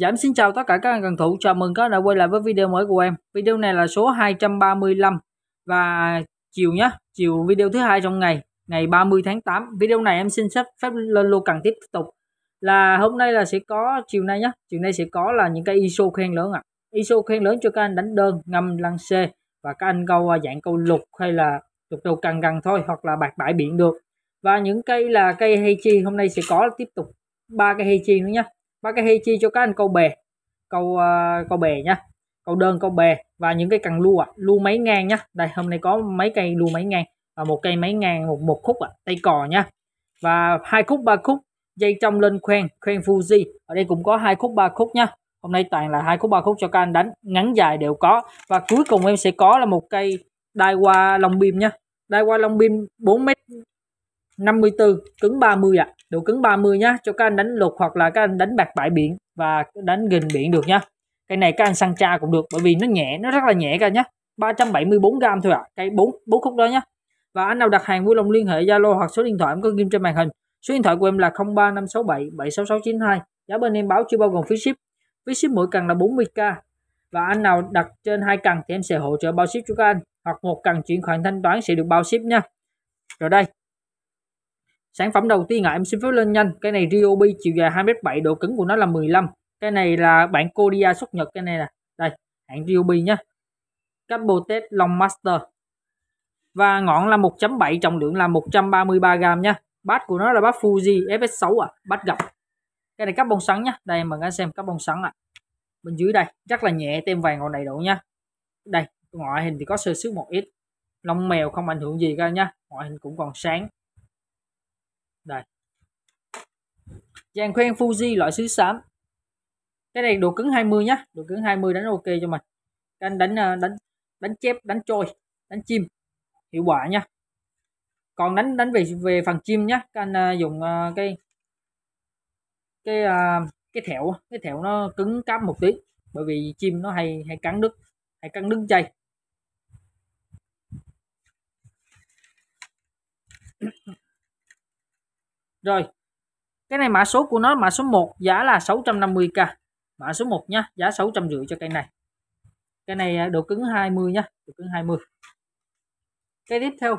Giảm dạ, xin chào tất cả các anh cần thủ, chào mừng các đã quay lại với video mới của em. Video này là số 235 và chiều nhé, chiều video thứ hai trong ngày, ngày 30 tháng 8. Video này em xin sắp phép lên lô cần tiếp tục. Là hôm nay là sẽ có chiều nay nhé, chiều nay sẽ có là những cái ISO khen lớn ạ. À. ISO khen lớn cho các anh đánh đơn, ngâm lăng C và các anh câu à, dạng câu lục hay là lục đầu cần gần thôi hoặc là bạc bãi biển được. Và những cây là cây Heichi hôm nay sẽ có tiếp tục ba cây Heichi nữa nhé Wakahechi cho các anh câu bè câu uh, à, câu bè nhá câu đơn câu bè và những cái cần lưu ạ à, lu máy ngang nhá đây hôm nay có mấy cây lưu mấy ngang và một cây mấy ngang một một khúc ạ à, tay cò nhá và hai khúc ba khúc dây trong lên khoen khoen fuji ở đây cũng có hai khúc ba khúc nhá hôm nay toàn là hai khúc ba khúc cho các anh đánh ngắn dài đều có và cuối cùng em sẽ có là một cây đai qua long bim nhá đai qua long bim 4 m 54 cứng 30 ạ à. độ cứng 30 nhá cho các anh đánh lục hoặc là các anh đánh bạc bãi biển và đánh gình biển được nhá cây này các anh săn tra cũng được bởi vì nó nhẹ nó rất là nhẹ các anh nhá 374 gram thôi ạ à. cây 4 bốn khúc đó nhá và anh nào đặt hàng vui lòng liên hệ Zalo hoặc số điện thoại em có ghi trên màn hình số điện thoại của em là 03567 76692 giá bên em báo chưa bao gồm phí ship phí ship mỗi cần là 40k và anh nào đặt trên hai cần thì em sẽ hỗ trợ bao ship cho các anh hoặc một cần chuyển khoản thanh toán sẽ được bao ship nha rồi đây Sản phẩm đầu tiên là em xin phép lên nhanh, cái này Ryobi chiều dài 2m7, độ cứng của nó là 15. Cái này là bản Korea xuất Nhật cái này nè. Đây, hãng Ryobi nhé. Cable test Long Master. Và ngọn là 1.7, trọng lượng là 133g nhá Bát của nó là bát Fuji FS6 à, bát gập. Cái này carbon sắn nhá. Đây mình đã xem carbon sắn ạ. À. Bên dưới đây, rất là nhẹ tem vàng còn đầy đủ nhá Đây, ngoại hình thì có sơ xước một ít. Lông mèo không ảnh hưởng gì cả nhá Ngoại hình cũng còn sáng đây dàn khoen Fuji loại sứ xám cái này độ cứng 20 nhá độ cứng 20 đánh ok cho mình canh đánh ờ, đánh đánh chép đánh trôi đánh chim hiệu quả nhá còn đánh đánh về về phần chim nhá canh ờ, dùng ờ, cái cái cái thẹo cái thẹo nó cứng cáp một tí bởi vì chim nó hay hay cắn đứt hay cắn đứt dây rồi cái này mã số của nó mã số 1 giá là 650k mã số 1 nhá giá 650 cho cây này cái này à, độ cứng 20 nhá độ cứng 20 cái tiếp theo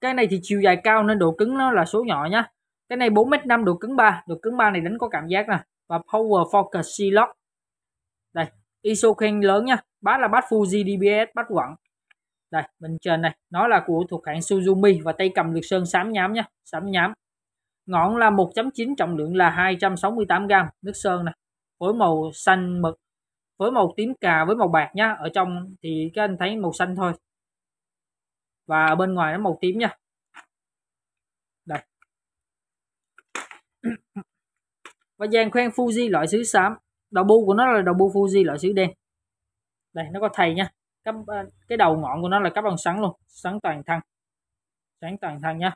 cái này thì chiều dài cao nên độ cứng nó là số nhỏ nhá cái này 4m5 độ cứng 3 độ cứng 3 này đánh có cảm giác nè và power focus c lock đây ISO khen lớn nhá bát là bát Fuji DBS bát quặng đây bên trên này nó là của thuộc hãng Suzumi và tay cầm được sơn xám nhám nhá xám nhám Ngọn là 1.9 trọng lượng là 268 g, nước sơn này. Phối màu xanh mực, phối màu tím cà với màu bạc nhá. Ở trong thì các anh thấy màu xanh thôi. Và ở bên ngoài nó màu tím nha. Đây. Và dàn khoen Fuji loại xứ xám. Đầu bu của nó là đầu bu Fuji loại xứ đen. Đây nó có thầy nha. Cái, à, cái đầu ngọn của nó là cấp bằng sắn luôn, sắn toàn thân. Sắn toàn thân nha.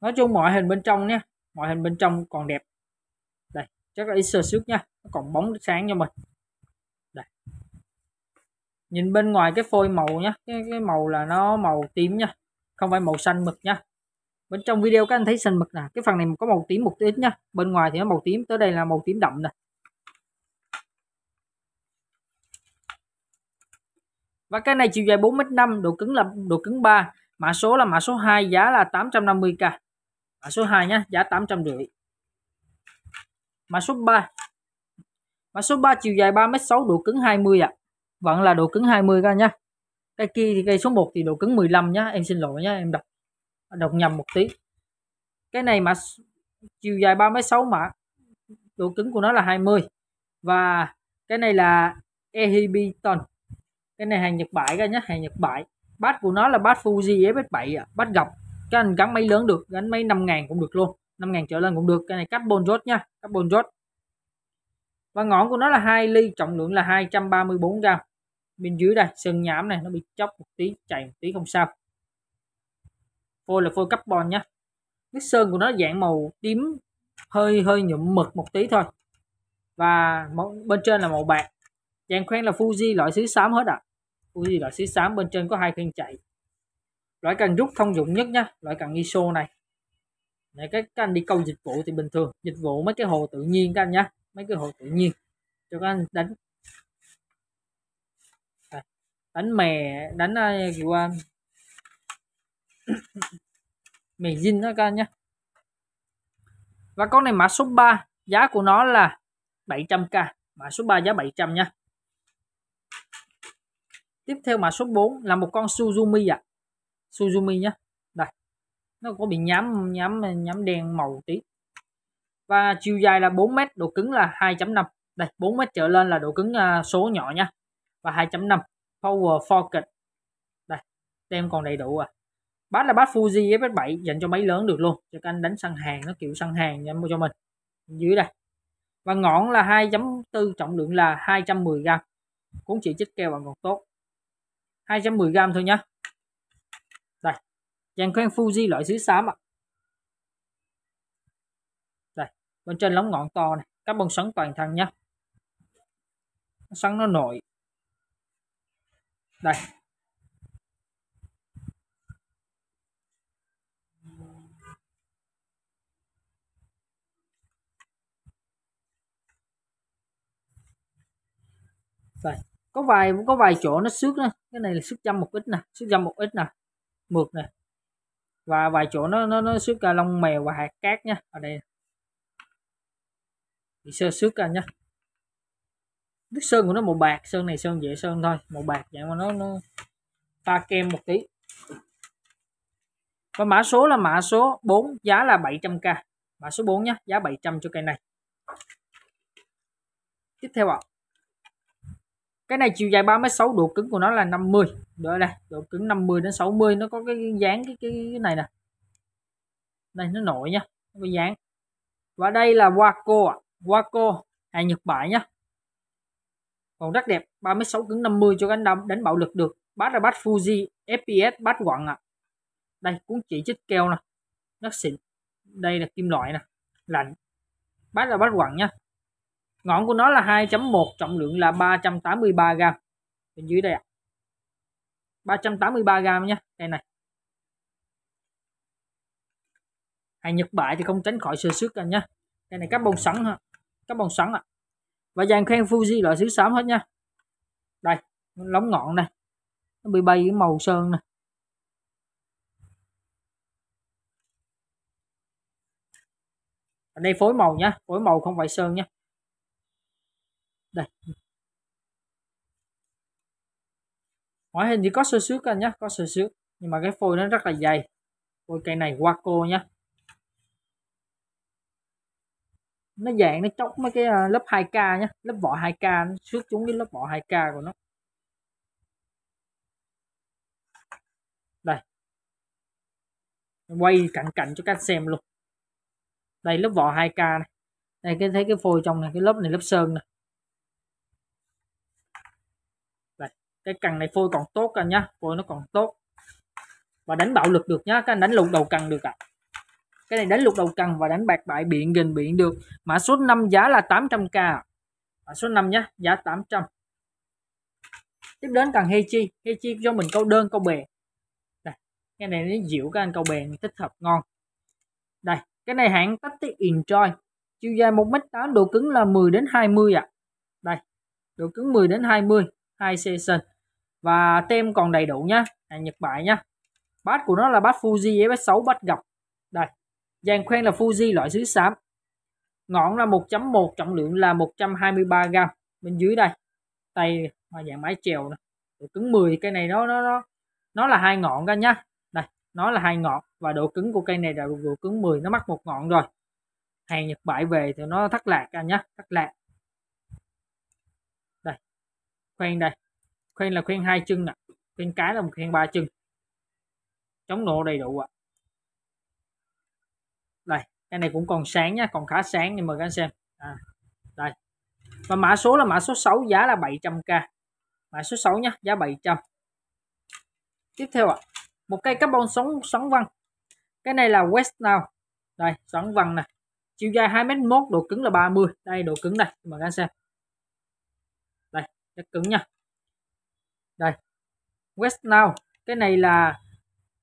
nói chung mọi hình bên trong nhé mọi hình bên trong còn đẹp đây chắc là ISO trước nha nó còn bóng sáng cho mình đây. nhìn bên ngoài cái phôi màu nhá cái, cái màu là nó màu tím nha không phải màu xanh mực nha bên trong video các anh thấy xanh mực nè cái phần này có màu tím một ít nha bên ngoài thì nó màu tím tới đây là màu tím đậm nè và cái này chiều dài 4m5 độ cứng là độ cứng 3 mã số là mã số 2 giá là 850k mã số 2 nhé giá rưỡi. mã số 3 mã số 3 chiều dài 3m6 độ cứng 20 ạ vẫn là độ cứng 20 các nhé. cái kia thì cây số 1 thì độ cứng 15 nhé, em xin lỗi nhé em đọc đọc nhầm một tí cái này mà chiều dài 3m6 mã độ cứng của nó là 20 và cái này là Ehibiton cái này hàng Nhật Bãi các nhé, hàng Nhật Bãi bát của nó là bát Fuji FS7 ạ à. bát gập cái anh gắn máy lớn được gắn máy 5.000 cũng được luôn 5.000 trở lên cũng được cái này carbon rod nha carbon rod và ngọn của nó là 2 ly trọng lượng là 234 gram bên dưới đây sơn nhám này nó bị chóc một tí chạy một tí không sao phôi là phôi carbon nhá nước sơn của nó dạng màu tím hơi hơi nhuộm mực một tí thôi và bên trên là màu bạc dàn khoen là Fuji loại xứ xám hết ạ à. Fuji loại xứ xám bên trên có hai khoen chạy loại cần rút thông dụng nhất nhá loại cần ISO này để các, các anh đi câu dịch vụ thì bình thường dịch vụ mấy cái hồ tự nhiên các anh nhá mấy cái hồ tự nhiên cho các anh đánh à, đánh mè đánh à, kiểu à, mè zin đó các anh nhá và con này mã số 3 giá của nó là 700k mã số 3 giá 700 nhá tiếp theo mã số 4 là một con Suzumi ạ à. Suzumi nhé đây nó có bị nhám nhám nhám đen màu tí và chiều dài là 4 m độ cứng là 2.5 đây 4 m trở lên là độ cứng à, số nhỏ nha và 2.5 power focus, đây tem còn đầy đủ à bát là bát Fuji FS7 dành cho máy lớn được luôn cho các anh đánh săn hàng nó kiểu săn hàng nha cho mình dưới đây và ngọn là 2.4 trọng lượng là 210 g cũng chỉ chích keo bằng còn tốt 210 g thôi nhá dàn khoan Fuji loại xứ xám ạ đây bên trên lóng ngọn to này các bông sắn toàn thân nhá sắn nó nổi, đây đây có vài có vài chỗ nó xước nữa cái này là xước dăm một ít nè xước dăm một ít nè mượt nè và vài chỗ nó nó nó xước lông mèo và hạt cát nha ở đây thì sơ xước ra nhá nước sơn của nó màu bạc sơn này sơn dễ sơn thôi màu bạc vậy mà nó nó pha kem một tí và mã số là mã số 4 giá là 700k mã số 4 nhá giá 700 cho cây này tiếp theo ạ à cái này chiều dài 3 mét 6 độ cứng của nó là 50 đó đây độ cứng 50 đến 60 nó có cái dáng cái cái, cái này nè đây nó nổi nha nó có dáng và đây là waco waco hàng Nhật Bản nhá còn rất đẹp 36 cứng 50 cho cánh đâm đánh bạo lực được bắt là bắt Fuji FPS bắt quặng ạ à. đây cuốn chỉ chích keo nè rất xịn đây là kim loại nè lạnh bắt là bắt quặng nhá ngọn của nó là 2.1 trọng lượng là 383 gram bên dưới đây ạ à. 383 gram nhé cây này hàng Nhật bại thì không tránh khỏi sơ suất anh nhé cây này bông sẵn ha bông sẵn ạ à. và dàn khen Fuji loại xứ xám hết nha đây lóng ngọn này nó bị bay cái màu sơn này ở đây phối màu nhá phối màu không phải sơn nhá đây ngoại hình thì có sơ xước anh nhé có sơ xước nhưng mà cái phôi nó rất là dày phôi cây này qua cô nhé nó dạng nó chóc mấy cái à, lớp 2k nhé lớp vỏ 2k nó xước chúng cái lớp vỏ 2k của nó đây quay cạnh cạnh cho các xem luôn đây lớp vỏ 2k này đây cái thấy cái phôi trong này cái lớp này lớp sơn này cái cần này phôi còn tốt anh nhá phôi nó còn tốt và đánh bạo lực được nhá các anh đánh lục đầu cần được ạ à. cái này đánh lục đầu cần và đánh bạc bại biện gìn biện được mã số 5 giá là 800k mã số 5 nhá giá 800 tiếp đến cần Hechi Hechi cho mình câu đơn câu bè đây, cái này nó dịu các anh câu bè thích hợp ngon đây cái này hãng tách Tactic Enjoy chiều dài 1m8 độ cứng là 10 đến 20 ạ à. đây độ cứng 10 đến 20 hai season và tem còn đầy đủ nhá hàng Nhật bại nhá bát của nó là bát Fuji FS6 bát gọc đây dàn khoen là Fuji loại sứ xám ngọn là 1.1 trọng lượng là 123 gram bên dưới đây tay mà dạng máy chèo độ cứng 10 cây này nó nó nó nó là hai ngọn ra nhá đây nó là hai ngọn và độ cứng của cây này là độ cứng 10 nó mắc một ngọn rồi hàng Nhật bại về thì nó thất lạc ra nhá thất lạc đây khoen đây Khuyên là khuyên hai chân ạ, khuyên cái là một khuyên ba chân chống nổ đầy đủ ạ đây cái này cũng còn sáng nhá, còn khá sáng nhưng mời các anh xem à, đây và mã số là mã số 6 giá là 700k mã số 6 nhá giá 700 tiếp theo ạ một cây carbon sóng sóng văn cái này là west now đây sóng văn này chiều dài 2m1 độ cứng là 30 đây độ cứng đây mời các anh xem đây rất cứng nha đây West Now cái này là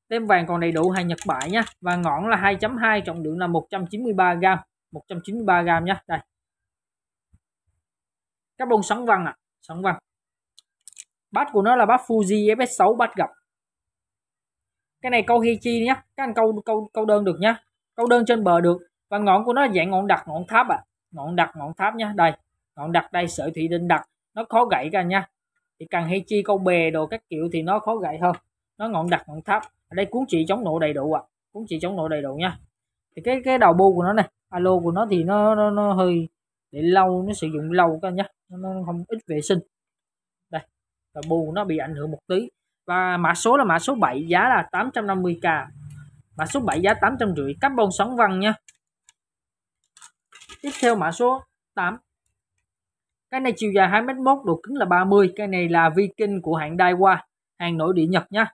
tem vàng còn đầy đủ hàng Nhật bãi nhá và ngọn là 2.2 trọng lượng là 193 gram 193 gram nhá đây các bông sóng văn à sóng vàng bát của nó là bát Fuji FS6 bát gập cái này câu Hichi nhá các anh câu câu câu đơn được nhá câu đơn trên bờ được và ngọn của nó dạng ngọn đặc ngọn tháp à ngọn đặc ngọn tháp nhá đây ngọn đặc đây sợi thủy tinh đặc nó khó gãy cả nha thì cần hay chi câu bè đồ các kiểu thì nó khó gậy hơn nó ngọn đặc ngọn thấp ở đây cuốn chị chống nổ đầy đủ ạ à. cuốn chị chống nổ đầy đủ nha thì cái cái đầu bu của nó này alo của nó thì nó nó, nó hơi để lâu nó sử dụng lâu các nhá nó, nó không ít vệ sinh đây đầu bu nó bị ảnh hưởng một tí và mã số là mã số 7 giá là 850k mã số 7 giá 850 carbon sóng văn nha tiếp theo mã số 8 cái này chiều dài 2m1, độ cứng là 30. Cái này là Viking của hãng Daiwa, hàng nội địa Nhật nhá.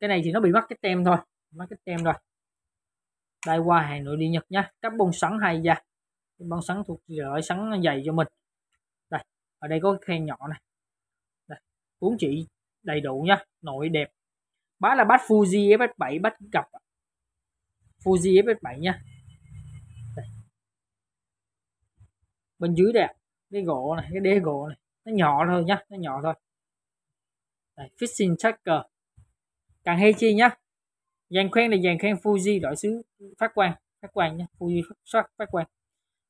Cái này thì nó bị mắc cái tem thôi, mắc cái tem rồi. Daiwa hàng nội địa Nhật nhá. Các bông sắn hay da. Bông sắn thuộc loại sắn dày cho mình. Đây, ở đây có cái khen nhỏ này. Đây, cuốn chỉ đầy đủ nhá, nội đẹp. Bá là bát Fuji FS7 bắt gặp. Fuji FS7 nhá. Bên dưới đây ạ. À cái gỗ này cái đế gỗ này nó nhỏ thôi nhá nó nhỏ thôi Đây, fishing tracker càng hay chi nhá dàn khoen là dàn khoen Fuji loại xứ phát quang phát quang nhá Fuji phát, phát quang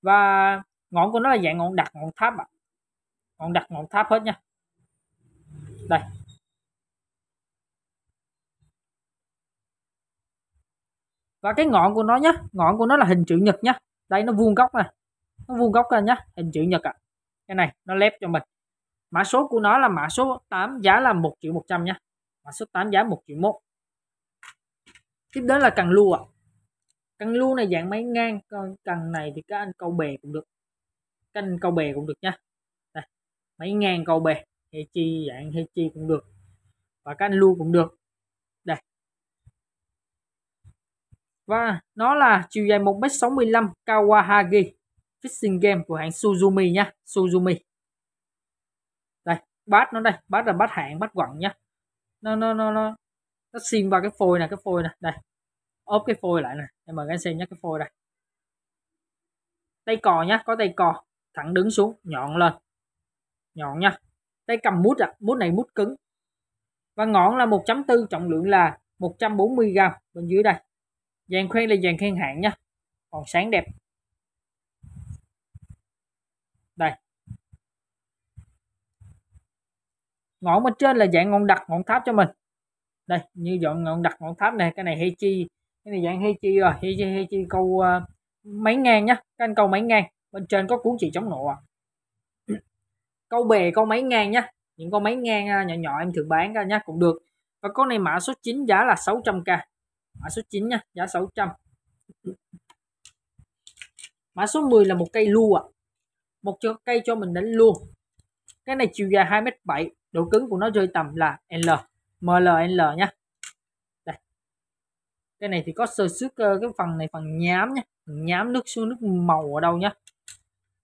và ngọn của nó là dạng ngọn đặc ngọn tháp ạ à. ngọn đặc ngọn tháp hết nhá đây và cái ngọn của nó nhá ngọn của nó là hình chữ nhật nhá đây nó vuông góc này nó vuông góc ra nhá hình chữ nhật ạ à cái này nó lép cho mình mã số của nó là mã số 8 giá là 1 triệu 100 nha mã số 8 giá 1 triệu 1 tiếp đến là cần lua ạ cần lua này dạng máy ngang còn cần này thì các anh câu bè cũng được các anh câu bè cũng được nha Đây, máy ngang câu bè hay chi dạng hay chi cũng được và các anh lưu cũng được đây và nó là chiều dài 1m65 Kawahagi fishing game của hãng Suzumi nhá Suzumi đây bát nó đây bát là bát hạng bát quặng nhá nó nó nó nó nó xin vào cái phôi này cái phôi này đây ốp cái phôi lại này. em mời anh xem nhé cái phôi đây tay cò nhá có tay cò thẳng đứng xuống nhọn lên nhọn nhá. tay cầm mút ạ à. mút này mút cứng và ngọn là 1.4 trọng lượng là 140 g bên dưới đây dàn khoen là dàn khen hạng nhá, còn sáng đẹp đây ngọn bên trên là dạng ngọn đặt ngọn tháp cho mình đây như dọn ngọn đặt ngọn tháp này cái này hay chi cái này dạng hay chi rồi hay chi hay chi câu uh, ờ, máy ngang nhá canh câu máy ngang bên trên có cuốn chỉ chống nổ à. câu bè câu máy ngang nhá những con máy ngang ờ, nhỏ nhỏ em thường bán ra nhá cũng được và con này mã số 9 giá là 600k mã số 9 nhá giá 600 mã số 10 là một cây lu ạ à một cho cây cho mình đánh luôn cái này chiều dài 2m7 độ cứng của nó rơi tầm là L MLL nha đây cái này thì có sơ xước ờ, cái phần này phần nhám nhá nhám nước xuống nước màu ở đâu nhá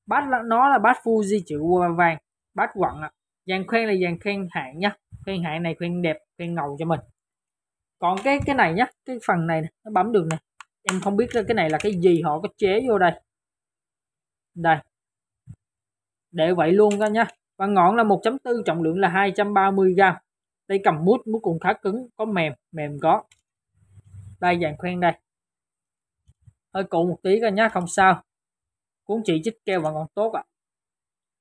bát là, nó là bát Fuji chữ vàng bát quặng ạ à. dàn là vàng khen hạng nhá khen hạng này khen đẹp khen ngầu cho mình còn cái cái này nhá cái phần này nó bấm được này em không biết cái này là cái gì họ có chế vô đây đây để vậy luôn ra nha và ngọn là 1.4 trọng lượng là 230 g tay cầm mút mút cũng khá cứng có mềm mềm có đây dàn khoen đây hơi cũ một tí ra nhá không sao cuốn chỉ chích keo vẫn còn tốt ạ à.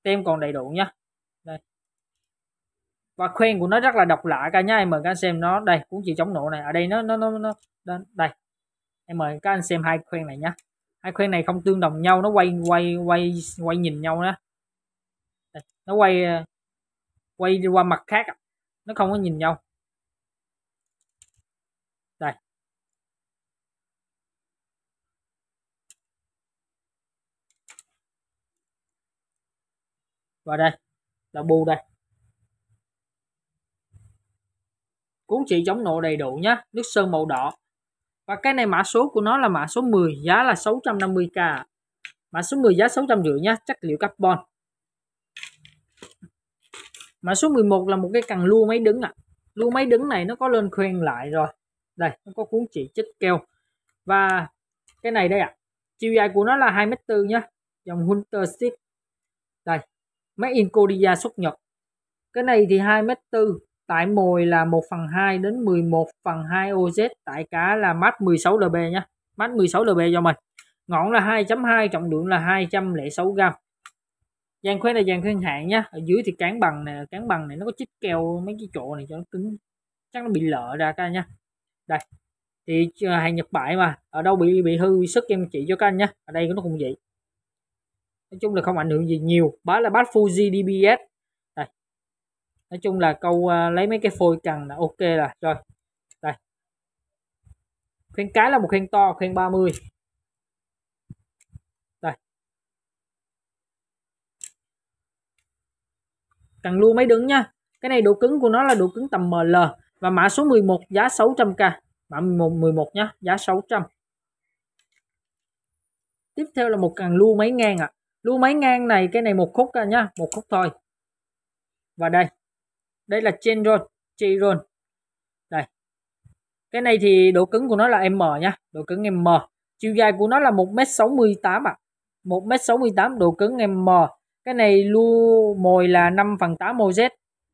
tem còn đầy đủ nhá đây và khoen của nó rất là độc lạ cả nhá em mời các anh xem nó đây cuốn chỉ chống nổ này ở đây nó nó nó nó đây em mời các anh xem hai khoen này nhá hai khoen này không tương đồng nhau nó quay quay quay quay nhìn nhau đó nó quay ờ, quay đi qua mặt khác nó không có nhìn nhau đây và đây là bu đây cuốn chỉ chống nổ đầy đủ nhé nước sơn màu đỏ và cái này mã số của nó là mã số 10 giá là 650k mã số 10 giá rưỡi nhá, chất liệu carbon mã số 11 là một cái cần lua máy đứng ạ à. lua máy đứng này nó có lên khuyên lại rồi đây nó có cuốn chỉ chích keo và cái này đây ạ à. chiều dài của nó là 2 m nhá dòng Hunter Stick đây máy in Korea xuất Nhật cái này thì 2 m tại mồi là 1 phần 2 đến 11 phần 2 OZ tại cá là mát 16 lb nhá mát 16 lb cho mình ngọn là 2.2 trọng lượng là 206 gram gian khuyến là gian khuyến hạn nhá ở dưới thì cán bằng này cán bằng này nó có chích keo mấy cái chỗ này cho nó cứng chắc nó bị lỡ ra các anh nhá đây thì ờ, hàng nhập bại mà ở đâu bị bị hư bị sức em chỉ cho các anh nhá ở đây nó cũng vậy nói chung là không ảnh hưởng gì nhiều bá là bát Fuji DBS đây nói chung là câu uh, lấy mấy cái phôi cần là ok là rồi đây khuyên cái là một khuyên to khuyên 30 Cần lưu máy đứng nha. Cái này độ cứng của nó là độ cứng tầm ML và mã số 11 giá 600k. Mã 11, 11 nhá, giá 600. Tiếp theo là một cần lưu máy ngang ạ. À. Lua máy ngang này cái này một khúc ra nhá, một khúc thôi. Và đây. Đây là Chenron, Chiron. Đây. Cái này thì độ cứng của nó là M nhá, độ cứng M. Chiều dài của nó là 1m68 ạ. À. 1m68 độ cứng M cái này lu mồi là 5 phần 8 mồi Z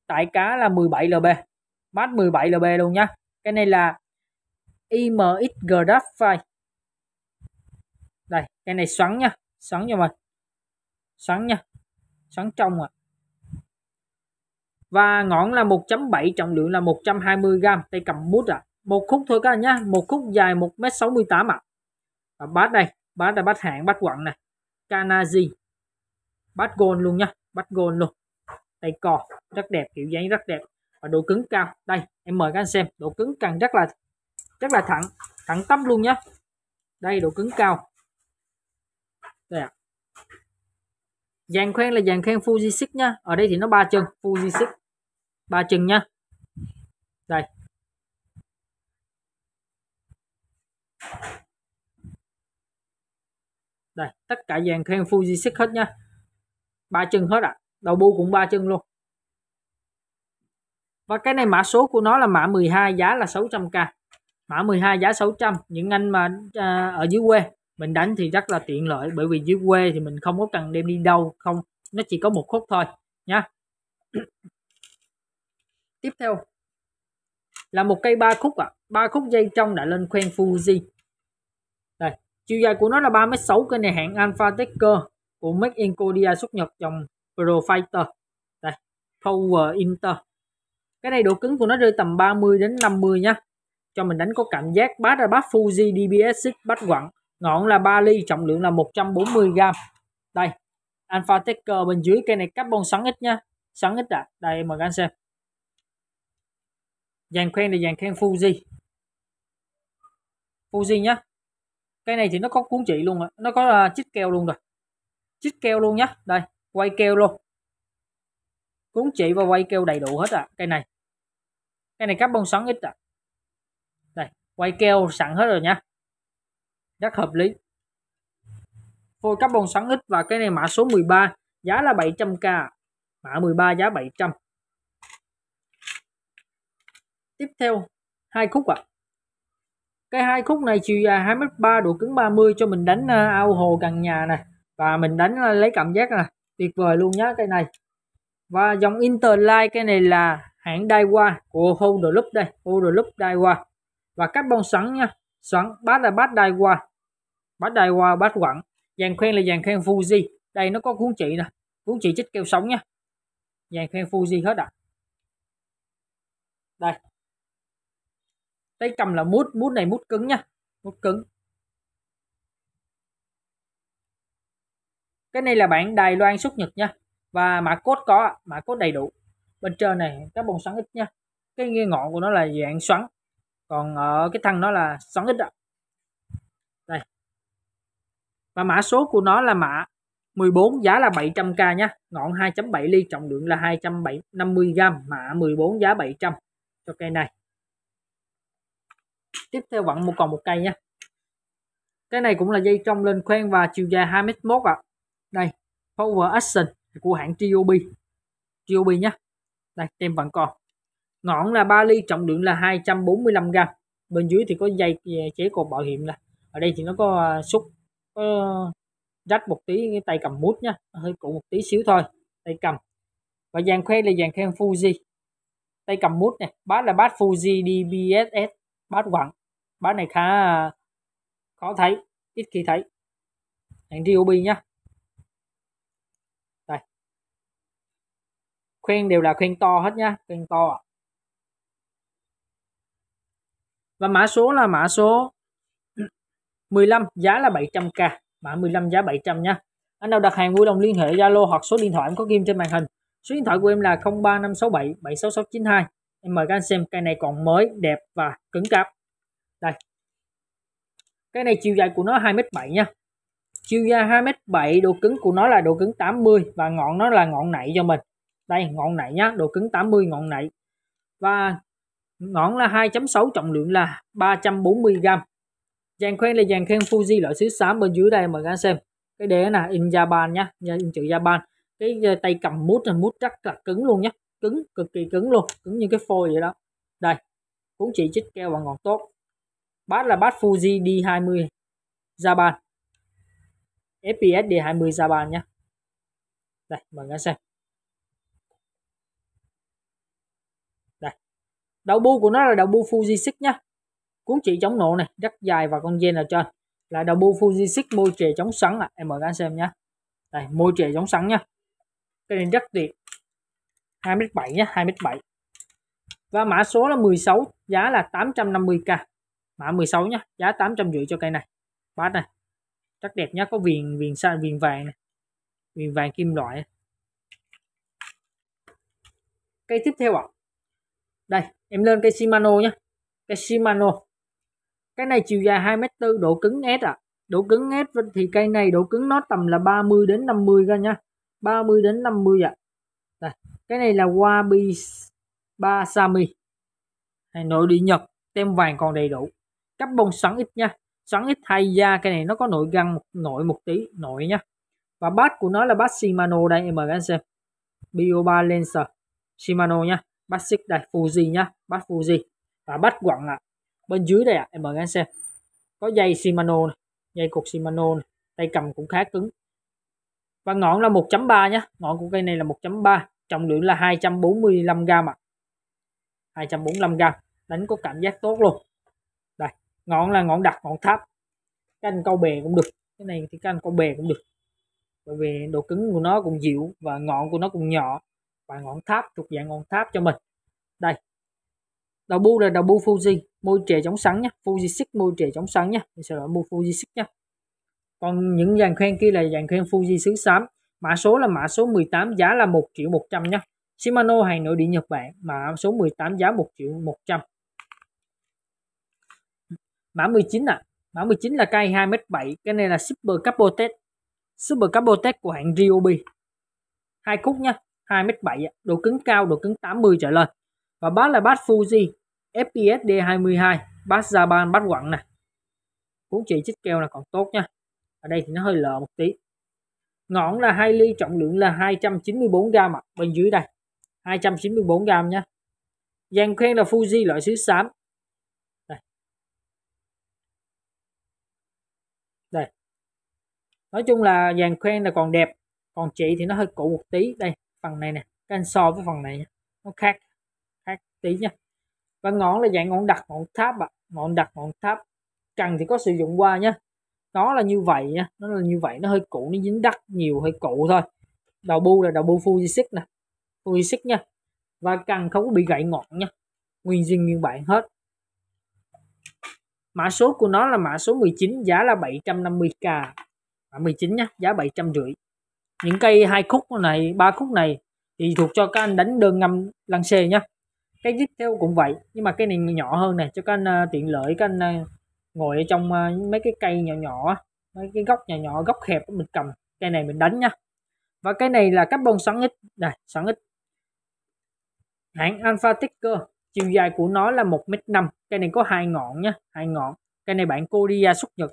tại cá là 17 lb mát 17 lb luôn nhá cái này là imx graphite đây cái này xoắn nha xoắn cho mình xoắn nha xoắn trong ạ à. và ngọn là 1.7 trọng lượng là 120 g tay cầm bút à. một khúc thôi các anh nhá một khúc dài 1m68 ạ à. và bát đây bát là bát hạng bát quặng này kanaji bắt gold luôn nhá, bắt gold luôn tay cò rất đẹp kiểu dáng rất đẹp và độ cứng cao đây em mời các anh xem độ cứng càng rất là rất là thẳng thẳng tắp luôn nhá đây độ cứng cao đây ạ dàn khoen là dàn khoen Fuji 6 nhá ở đây thì nó ba chân Fuji 6 ba chân nhá đây đây tất cả dàn khoen Fuji 6 hết nhá ba chân hết ạ à. đầu bu cũng ba chân luôn và cái này mã số của nó là mã 12 giá là 600k mã 12 giá 600 những anh mà à, ở dưới quê mình đánh thì rất là tiện lợi bởi vì dưới quê thì mình không có cần đem đi đâu không nó chỉ có một khúc thôi nhá tiếp theo là một cây ba khúc ạ à. ba khúc dây trong đã lên khoen Fuji đây chiều dài của nó là 3m6 cây này hạng Alpha Tecker của Make in Korea xuất nhập dòng Pro Fighter đây Power Inter cái này độ cứng của nó rơi tầm 30 đến 50 nha cho mình đánh có cảm giác bát là bát Fuji DBS 6 bát quặng ngọn là 3 ly trọng lượng là 140 g đây Alpha Tecker bên dưới cây này carbon sắn ít nha sắn ít à. đây mời anh xem dàn khen là dàn khen Fuji Fuji nhá cây này thì nó có cuốn chỉ luôn rồi nó có uh, chích keo luôn rồi chích keo luôn nhá đây quay keo luôn cuốn chỉ và quay keo đầy đủ hết à cây này cây này bông xoắn ít à đây quay keo sẵn hết rồi nhá rất hợp lý phôi bông xoắn ít và cái này mã số 13 giá là 700k mã 13 giá 700 tiếp theo hai khúc ạ à. cái hai khúc này chiều dài 2m3 độ cứng 30 cho mình đánh à, ao hồ gần nhà này và mình đánh à, lấy cảm giác là tuyệt vời luôn nhá cây này và dòng Interline cây này là hãng Daiwa của Holder Loop đây Holder Loop Daiwa và bông sẵn nha sẵn bát là bát Daiwa bát Daiwa bát quặng dàn khoen là dàn khoen Fuji đây nó có cuốn chỉ nè cuốn chỉ chích keo sống nha dàn khoen Fuji hết ạ à. đây tay cầm là mút mút này mút cứng nha mút cứng cái này là bản Đài Loan xuất Nhật nha và mã code có mã code đầy đủ bên trên này các bông xoắn ít nha cái nghe ngọn của nó là dạng xoắn còn ở cái thân nó là xoắn ít ạ đây và mã số của nó là mã 14 giá là 700k nhé ngọn 2.7 ly trọng lượng là 250g mã 14 giá 700 cho cây này tiếp theo vẫn một còn một cây nhé cái này cũng là dây trong lên khoen và chiều dài 2m1 ạ à đây power action của hãng TOB TOB nhé đây tem vẫn còn ngọn là 3 ly trọng lượng là 245 gram bên dưới thì có dây ờ, chế cột bảo hiểm này ở đây thì nó có ờ, xúc có rách một tí cái tay cầm mút nhá hơi cũ một tí xíu thôi tay cầm và dàn khoe là dàn khoe Fuji tay cầm mút này bát là bát Fuji DBSS bát quặng bát này khá ờ, khó thấy ít khi thấy hãng TOB nhá khuyên đều là khuyên to hết nhá khuyên to và mã số là mã số 15 giá là 700k mã 15 giá 700 nhá anh nào đặt hàng vui lòng liên hệ Zalo hoặc số điện thoại em có ghim trên màn hình số điện thoại của em là 03567 76692 em mời các anh xem cây này còn mới đẹp và cứng cáp đây cái này chiều dài của nó 2m7 nha chiều dài 2m7 độ cứng của nó là độ cứng 80 và ngọn nó là ngọn nảy cho mình đây ngọn nảy nhá độ cứng 80 ngọn nảy và ngọn là 2.6 trọng lượng là 340 gram dàn khoen là dàn khoen Fuji loại xứ xám bên dưới đây mà các xem cái đế là in Japan nhá in chữ Japan cái ờ, tay cầm mút là mút rất là cứng luôn nhá cứng cực kỳ cứng luôn cứng như cái phôi vậy đó đây cũng chỉ chích keo bằng ngọn tốt bát là bát Fuji D20 Japan FPS D20 Japan nhá đây mời các xem đậu bu của nó là đậu bu Fuji 6 nhá cuốn chỉ chống nổ này rất dài và con dây ở trên là đậu bu Fuji 6 môi chè chống sắn à. em mời các anh xem nhá đây môi chè chống sắn nhá cái này rất tuyệt 2m7 nhá 2m7 và mã số là 16 giá là 850k mã 16 nhá giá rưỡi cho cây này bát này rất đẹp nhá có viền viền xanh viền vàng này viền vàng kim loại cây tiếp theo ạ à. đây em lên cây Shimano nhé cây Shimano cái này chiều dài 2m4 độ cứng S à. độ cứng S thì cây này độ cứng nó tầm là 30 đến 50 ra nhá 30 đến 50 ạ à. cái này là Wabi Basami Hà Nội địa Nhật tem vàng còn đầy đủ cấp bông sẵn ít nha sẵn ít hay da cái này nó có nội găng một nội một tí nội nhá và bát của nó là bát Shimano đây em mời anh xem Bio 3 Lenser Shimano nha bắt xích đây Fuji nhá bắt Fuji và bắt quặng lại bên dưới đây ạ à, em mở ngang xem có dây Shimano này, dây cục Shimano này, tay cầm cũng khá cứng và ngọn là 1.3 nhá, ngọn của cây này là 1.3 trọng lượng là 245 g ạ à. 245 g đánh có cảm giác tốt luôn đây ngọn là ngọn đặt ngọn tháp canh câu bè cũng được cái này thì canh câu bè cũng được bởi vì độ cứng của nó cũng dịu và ngọn của nó cũng nhỏ và ngọn tháp thuộc dạng ngọn tháp cho mình đây đầu bu là đầu bu Fuji môi trề chống sắn nhé Fuji six môi trề chống sắn nhé mình sẽ gọi mua Fuji six nhé còn những dàn khoen kia là dàn khoen Fuji xứ xám mã số là mã số 18 giá là 1 triệu 100 nhé Shimano hàng nội địa Nhật Bản mã số 18 giá 1 triệu 100 mã 19 ạ à. mã 19 là cây 2m7 cái này là Super Capotec Super Capotec của hãng Ryobi hai khúc nhá 2m7 độ cứng cao độ cứng 80 trở lên và bát là bát Fuji FPSD 22 bát Japan bát quặng này cũng chỉ chích keo là còn tốt nha ở đây thì nó hơi lợ một tí ngọn là 2 ly trọng lượng là 294 gram à, bên dưới đây 294 gram nhé dàn khoen là Fuji loại xứ xám đây. đây nói chung là dàn khoen là còn đẹp còn chị thì nó hơi cũ một tí đây phần này nè các anh so với phần này nhé. nó khác khác tí nha và ngọn là dạng ngọn đặt ngọn tháp ạ à. ngọn đặc ngọn tháp cần thì có sử dụng qua nhé nó là như vậy nha nó là như vậy nó hơi cũ nó dính đất nhiều hơi cũ thôi đầu bu là đầu bu xích nè xích nha và cần không có bị gãy ngọn nha nguyên riêng nguyên bản hết mã số của nó là mã số 19 giá là 750k mã 19 nhá, giá 750 những cây hai khúc này ba khúc này thì thuộc cho các anh đánh đơn ngâm lăng xê nhá cái tiếp theo cũng vậy nhưng mà cái này nhỏ hơn này cho các anh uh, tiện lợi các anh uh, ngồi ở trong uh, mấy cái cây nhỏ nhỏ mấy cái góc nhỏ nhỏ góc hẹp mình cầm cây này mình đánh nhá và cái này là carbon xoắn ít này xoắn ít hãng alpha ticker chiều dài của nó là một m năm cây này có hai ngọn nhá hai ngọn cây này bạn Korea xuất nhật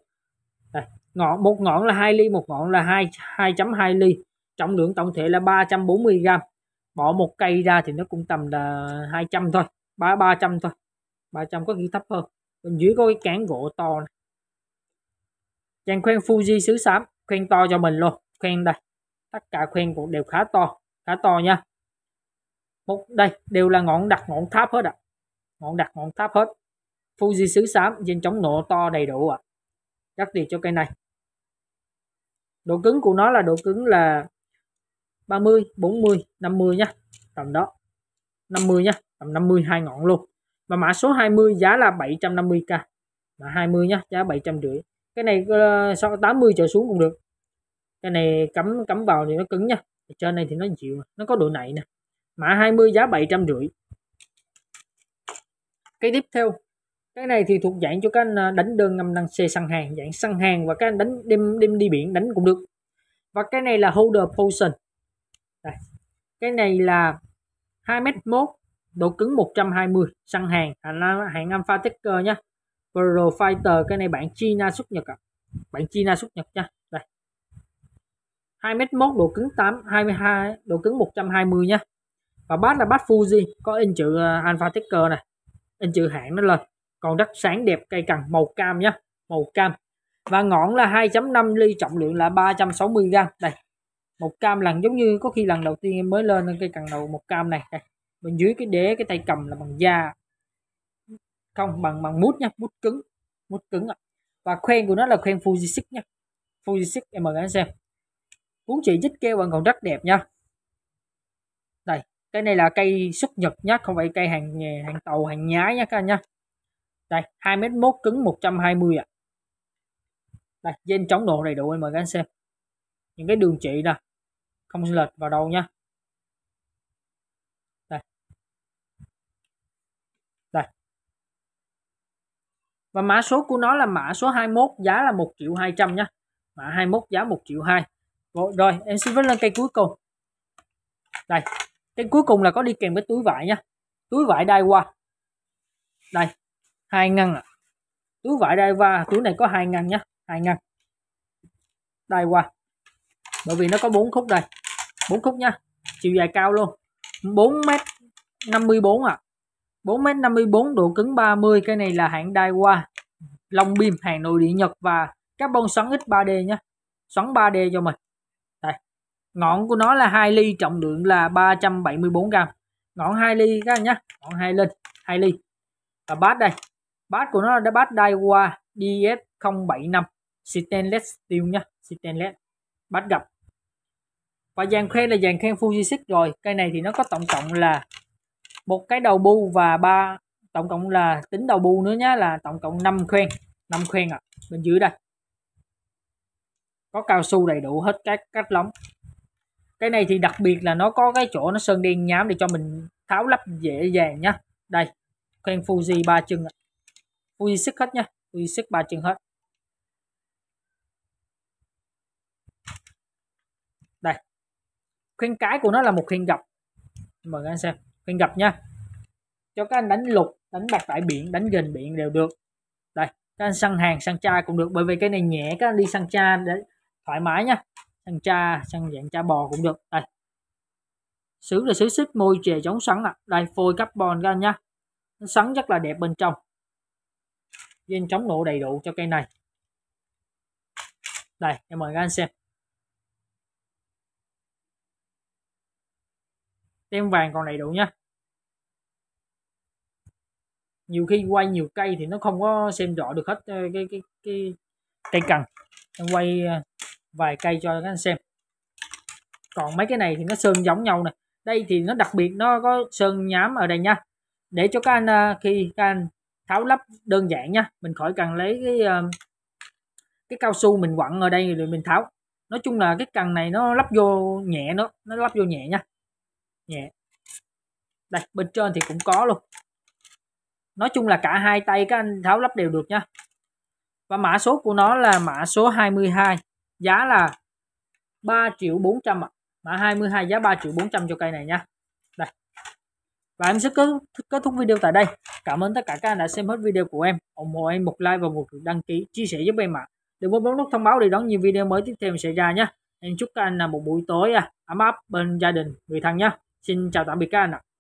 đây, ngọn một ngọn là 2 ly một ngọn là 2 2.2 ly trọng lượng tổng thể là 340 g bỏ một cây ra thì nó cũng tầm là 200 thôi 3 300 thôi 300 có khi thấp hơn bên dưới có cái cán gỗ to này. chàng khoen Fuji xứ xám khoen to cho mình luôn khoen đây tất cả khoen cũng đều khá to khá to nha một đây đều là ngọn đặt ngọn tháp hết ạ à. ngọn đặt ngọn tháp hết Fuji xứ xám trên chống nổ to đầy đủ ạ à. rất tiền cho cây này độ cứng của nó là độ cứng là 30 40 50 nhá tầm đó 50 nhá tầm 52 ngọn luôn và mã số 20 giá là 750k mã 20 nhá giá rưỡi cái này ờ, so 80 trở xuống cũng được cái này cắm cắm vào thì nó cứng nhá trên này thì nó dịu nó có độ nảy nè mã 20 giá 750 cái tiếp theo cái này thì thuộc dạng cho các anh à, đánh đơn ngâm năng xe săn hàng dạng săn hàng và các anh đánh đêm đêm đi biển đánh cũng được và cái này là holder potion đây. cái này là 2 m mốt độ cứng 120 săn hàng hạng, à, hạng alpha ticker nhá pro fighter cái này bạn china xuất nhật ạ à. bạn china xuất nhật nha đây 2 m mốt độ cứng 8 22 độ cứng 120 nhá và bát là bát fuji có in chữ à, alpha ticker này in chữ hạng nó lên còn rất sáng đẹp cây cần màu cam nhé màu cam và ngọn là 2.5 ly trọng lượng là 360 gram đây một cam lần giống như có khi lần đầu tiên em mới lên cây cần đầu một cam này đây. bên dưới cái đế cái tay cầm là bằng da không bằng bằng mút nhá mút cứng mút cứng ạ và khoen của nó là khoen Fujisik nha Fujisik em mời các anh xem cuốn chị dít keo bằng còn rất đẹp nhá đây cái này là cây xuất nhật nhá không phải cây hàng hàng tàu hàng nhái nhá các anh nhá đây 2 mét 1 cứng 120 ạ đây gen chống độ đầy đủ em mời các anh xem những cái đường chỉ nè không lệch vào đâu nha đây đây và mã số của nó là mã số 21 giá là 1 triệu 200 nha mã 21 giá 1 triệu 2 rồi, em xin vứt lên cây cuối cùng đây cái cuối cùng là có đi kèm với túi vải nha túi vải đai qua đây hai ngăn ạ à. túi vải đai va túi này có hai ngăn nhá hai ngăn đai qua bởi vì nó có bốn khúc đây bốn khúc nhá chiều dài cao luôn 4 m 54 ạ à. 4 m 54 độ cứng 30 cái này là hãng đai qua long bim hàng nội địa Nhật và carbon xoắn x 3D nhé xoắn 3D cho mình đây ngọn của nó là 2 ly trọng lượng là 374 gram ngọn 2 ly các anh nhé ngọn 2 ly 2 ly và bát đây bát của nó là bát Daiwa DF075 stainless steel nhá stainless bát gặp và dàn khe là dàn khe Fujisix rồi cây này thì nó có tổng cộng là một cái đầu bu và ba tổng cộng là tính đầu bu nữa nhá là tổng cộng 5 khoen 5 khoen ạ à, bên dưới đây có cao su đầy đủ hết các cách lóng cái này thì đặc biệt là nó có cái chỗ nó sơn đen nhám để cho mình tháo lắp dễ dàng nhá đây khoen Fuji ba chân ạ. À quy sức hết nha quy sức ba trường hết đây khuyên cái của nó là một khuyên gập mời các anh xem khuyên gập nha cho các anh đánh lục đánh bạc tại biển đánh gần biển đều được đây các anh săn hàng săn cha cũng được bởi vì cái này nhẹ các anh đi săn cha để thoải mái nha săn cha săn dạng cha bò cũng được đây sứ là sứ xích môi chè chống sắn à. đây phôi carbon các anh nha sắn rất là đẹp bên trong viên chống nổ đầy đủ cho cây này đây em mời các anh xem tem vàng còn đầy đủ nhé nhiều khi quay nhiều cây thì nó không có xem rõ được hết ờ, cái cái cái cây cần em quay ờ, vài cây cho các anh xem còn mấy cái này thì nó sơn giống nhau nè đây thì nó đặc biệt nó có sơn nhám ở đây nha để cho các anh ờ, khi các anh tháo lắp đơn giản nha mình khỏi cần lấy cái ờ, cái cao su mình quặn ở đây rồi mình tháo nói chung là cái cần này nó lắp vô nhẹ nó nó lắp vô nhẹ nha nhẹ đây bên trên thì cũng có luôn nói chung là cả hai tay các anh tháo lắp đều được nha và mã số của nó là mã số 22 giá là 3 triệu 400 ạ mã 22 giá 3 triệu 400 cho cây này nha và em sẽ kết, kết thúc video tại đây. Cảm ơn tất cả các anh đã xem hết video của em. ủng hộ em một like và một đăng ký, chia sẻ giúp em ạ. À. Đừng quên bấm nút thông báo để đón nhiều video mới tiếp theo sẽ ra nhé. Em chúc các anh là một buổi tối à, ấm áp bên gia đình, người thân nhé. Xin chào tạm biệt các anh ạ. À.